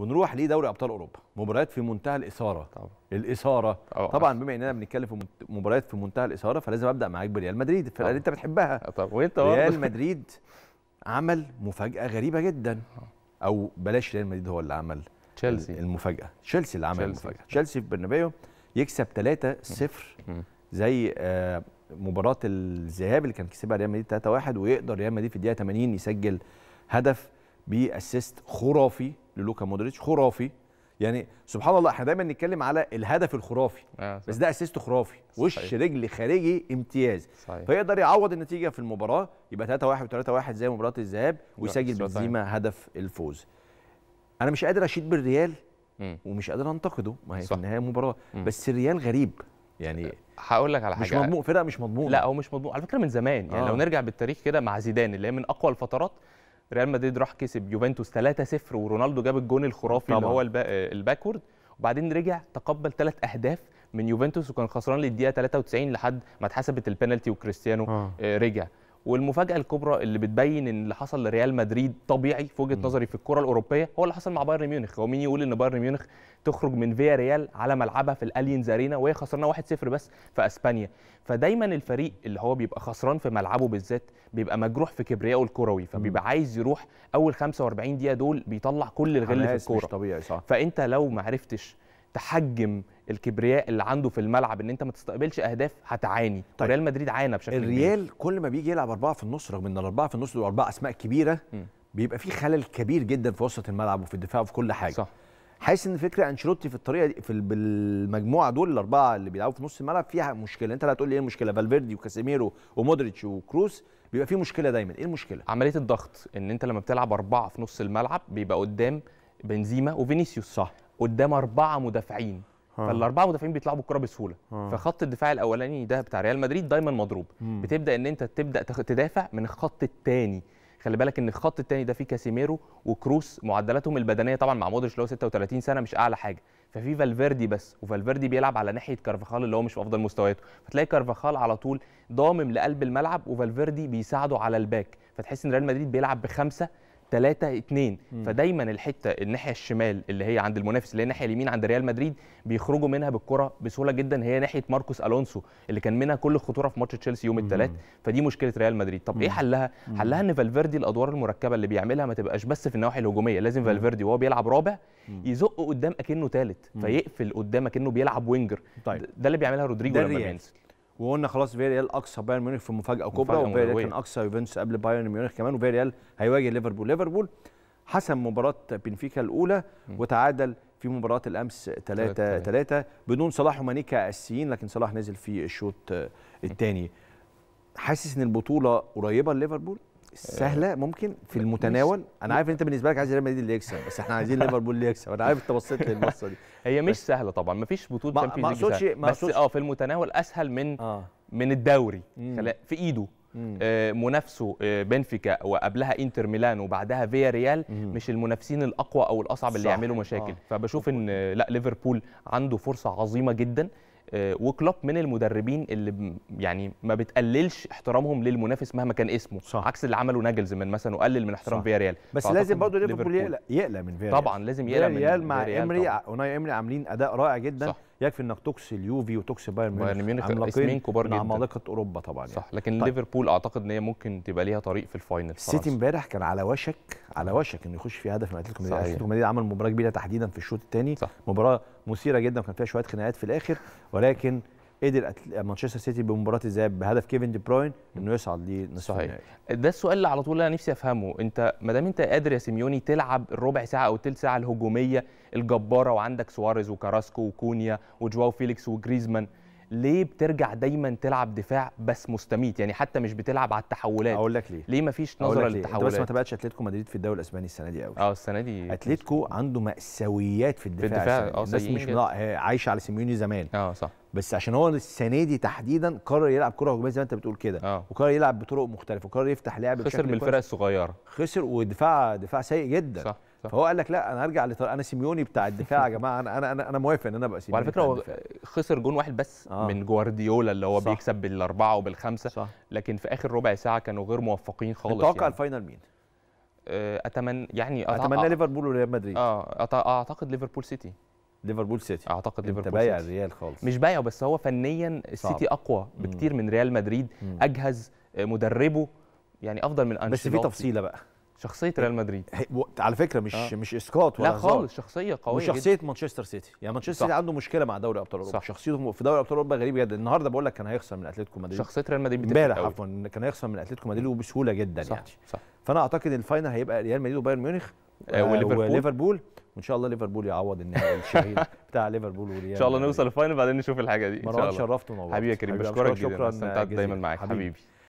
ونروح لدوري ابطال اوروبا مباريات في منتهى الاثاره طبعا الاثاره طبعا, طبعا بما اننا بنتكلم في مباريات في منتهى الاثاره فلازم ابدا معاك بريال مدريد الفرقه اللي انت بتحبها آه، طبعا وانت ريال مدريد عمل مفاجاه غريبه جدا آه. او بلاش ريال مدريد هو اللي عمل تشيلسي المفاجاه تشيلسي اللي عمل شلسي. المفاجاه تشيلسي في برنابيو يكسب 3-0 زي آه، مباراه الذهاب اللي كان كسبها ريال مدريد 3-1 ويقدر ريال مدريد في الدقيقه 80 يسجل هدف باسيست خرافي للوكا مودريتش خرافي يعني سبحان الله احنا دايما نتكلم على الهدف الخرافي آه بس ده اسيست خرافي صحيح. وش رجل خارجي امتياز صحيح. فيقدر يعوض النتيجه في المباراه يبقى 3 1 و 3 1 زي مباراه الذهاب ويسجل بنزيما طيب. هدف الفوز انا مش قادر اشيد بالريال مم. ومش قادر انتقده ما هي في النهايه مباراه مم. بس الريال غريب يعني هقول لك على حاجه مش مضمون فرقه مش مضمون لا هو مش مضمون على فكره من زمان يعني آه. لو نرجع بالتاريخ كده مع زيدان اللي هي من اقوى الفترات ريال مدريد راح كسب يوفنتوس 3-0 ورونالدو جاب الجون الخرافي اللي هو الباكورد وبعدين رجع تقبل ثلاث اهداف من يوفنتوس وكان خسران للدقيقه 93 لحد ما اتحسبت البنالتي وكريستيانو آه. آه، رجع والمفاجاه الكبرى اللي بتبين ان اللي حصل لريال مدريد طبيعي في وجهه نظري في الكره الاوروبيه هو اللي حصل مع بايرن ميونخ هو مين يقول ان بايرن ميونخ تخرج من فيا ريال على ملعبها في الالينز ارينا وهي خسرانه 1-0 بس في اسبانيا فدايما الفريق اللي هو بيبقى خسران في ملعبه بالذات بيبقى مجروح في كبريائه الكروي فبيبقى عايز يروح اول 45 دقيقه دول بيطلع كل الغل في الكوره طبيعي صح فانت لو ما عرفتش تحجم الكبرياء اللي عنده في الملعب ان انت ما تستقبلش اهداف هتعاني طيب. ريال مدريد عانى بشكل الريال كبير. كل ما بيجي يلعب اربعه في النص رغم ان الاربعه في النص دول اربعه اسماء كبيره م. بيبقى في خلل كبير جدا في وسط الملعب وفي الدفاع وفي كل حاجه صح. حاسس ان فكره انشيلوتي في الطريقه دي في بالمجموعه دول الاربعه اللي بيلعبوا في نص الملعب فيها مشكله انت اللي هتقول لي ايه المشكله فالفيردي وكاسيميرو ومودريتش وكروس بيبقى في مشكله دايما ايه المشكله عمليه الضغط ان انت لما بتلعب اربعه في نص الملعب بيبقى قدام بنزيما وفينيسيوس صح قدام اربعه مدافعين فالاربعه مدافعين بيطلعوا بالكره بسهوله فخط الدفاع الاولاني ده بتاع ريال مدريد دايما مضروب مم. بتبدا ان انت تبدا تدافع من الخط الثاني خلي بالك ان الخط الثاني ده فيه كاسيميرو وكروس معدلاتهم البدنيه طبعا مع مودريتش اللي هو 36 سنه مش اعلى حاجه ففي فالفيردي بس وفالفيردي بيلعب على ناحيه كارفاخال اللي هو مش في افضل مستوياته فتلاقي كارفاخال على طول ضامم لقلب الملعب وفالفيردي بيساعده على الباك فتحس ان ريال مدريد بيلعب بخمسه 3 2 فدايما الحته الناحيه الشمال اللي هي عند المنافس اللي هي الناحيه اليمين عند ريال مدريد بيخرجوا منها بالكره بسهوله جدا هي ناحيه ماركوس الونسو اللي كان منها كل الخطوره في ماتش تشيلسي يوم الثلاث فدي مشكله ريال مدريد طب إيه مم. ايه حلها مم. حلها ان فالفيردي الادوار المركبه اللي بيعملها ما تبقاش بس في النواحي الهجوميه لازم فالفيردي وهو بيلعب رابع يزقه قدام اكنه ثالث فيقفل قدام اكنه بيلعب وينجر طيب. ده اللي بيعملها رودريجو لما بينزل وقلنا خلاص فيا ريال اقصى بايرن ميونخ في مفاجاه كبرى وفيا ريال كان اقصى يوفنتوس قبل بايرن ميونخ كمان وفيا ريال هيواجه ليفربول ليفربول حسم مباراه بنفيكا الاولى وتعادل في مباراه الامس 3 3 بدون صلاح ومانيكا اساسيين لكن صلاح نزل في الشوط الثاني حاسس ان البطوله قريبه لليفربول السهله آه، ممكن في المتناول انا عارف ان انت بالنسبه لك عايز ريال مدريد اللي يكسب بس احنا عايزين ليفربول اللي يكسب انا عارف انت بصيت للبصه دي هي مش سهله طبعا مفيش بطوله تشامبيونز ليج بس اه في المتناول اسهل من آه. من الدوري في ايده آه منافسه آه بنفيكا وقبلها انتر ميلان وبعدها فيا ريال مم. مش المنافسين الاقوى او الاصعب اللي يعملوا مشاكل آه. فبشوف ان لا ليفربول عنده فرصه عظيمه جدا آه، وكلوب من المدربين اللي يعني ما بتقللش احترامهم للمنافس مهما كان اسمه صح. عكس اللي عمله ناجلز من مثلا وقلل من احترام فيا ريال بس لازم برضه ليفربول يقلق يقلق من ريال طبعا لازم يقلق من ريال مع امري اوناي امري عاملين اداء رائع جدا صح. يكفي انك توكسي اليوفي وتوكسي بايرن ميونخ اسمين كبار جدا عمالقه اوروبا طبعا يعني. صح لكن طيب. ليفربول اعتقد ان هي ممكن تبقى ليها طريق في الفاينل السيتي امبارح كان على وشك على وشك انه يخش في هدف من اتلتيكو مدريد اتلتيكو مدريد عمل مباراه كبيره تحديدا في الشوط الثاني مباراه مثيره جدا وكان فيها شويه خناقات في الاخر ولكن قدر مانشستر سيتي بمباراه الذهاب بهدف كيفن دي بروين انه يصعد لنصف النهائي ده السؤال اللي على طول انا نفسي افهمه انت ما دام انت قادر يا سيميوني تلعب الربع ساعه او الثلث ساعه الهجوميه الجباره وعندك سواريز وكاراسكو وكونيا وجواو فيليكس وجريزمان ليه بترجع دايما تلعب دفاع بس مستميت يعني حتى مش بتلعب على التحولات اقول لك ليه ليه مفيش نظره للتحولات انت بس ما تبعتش اتلتيكو مدريد في الدوري الاسباني السنه دي قوي اه السنه دي اتلتيكو عنده مأساويات في الدفاع, في الدفاع بس آه، مش عايشه على سيميوني زمان اه صح بس عشان هو السنه دي تحديدا قرر يلعب كره هجوميه زي ما انت بتقول كده آه. وقرر يلعب بطرق مختلفه وقرر يفتح لعب خسر من الفرق الصغيره خسر ودفاع دفاع سيء جدا صح فهو قال لك لا انا هرجع لطل... انا سيميوني بتاع الدفاع يا جماعه انا انا انا موافق ان انا ابقى سيميوني وعلى فكره هو خسر جون واحد بس آه. من جوارديولا اللي هو صح. بيكسب بالاربعه وبالخمسه صح. لكن في اخر ربع ساعه كانوا غير موفقين خالص تتوقع يعني. الفاينل مين؟ آه، اتمنى يعني أتع... اتمنى ليفربول وريال مدريد اه أت... اعتقد ليفربول سيتي ليفربول سيتي اعتقد ليفربول سيتي انت بايع الريال خالص مش بايع بس هو فنيا السيتي اقوى بكتير من ريال مدريد مم. اجهز آه، مدربه يعني افضل من انشيلوتي بس في تفصيله بقى شخصيه إيه. ريال مدريد على فكره مش آه. مش اسقاط ولا لا خالص شخصيه قويه وشخصيه جدا. مانشستر سيتي يعني مانشستر سيتي عنده مشكله مع دوري ابطال اوروبا شخصيته في دوري ابطال اوروبا غريبه جدا النهارده بقول لك كان هيخسر من اتلتيكو مدريد شخصيه ريال مدريد امبارح عفوا كان هيخسر من اتلتيكو مدريد وبسهوله جدا صح. يعني صح. فانا اعتقد الفاينل هيبقى ريال مدريد وبايرن ميونخ آه، آه، وليفربول وان شاء الله ليفربول يعوض النهائي الشهير بتاع ليفربول وريال ان شاء الله نوصل الفاينل بعدين نشوف الحاجه دي ان شاء الله شرفت ونورت حبيبي يا كريم بشكرك جدا استمتعت دايما معاك حبيبي.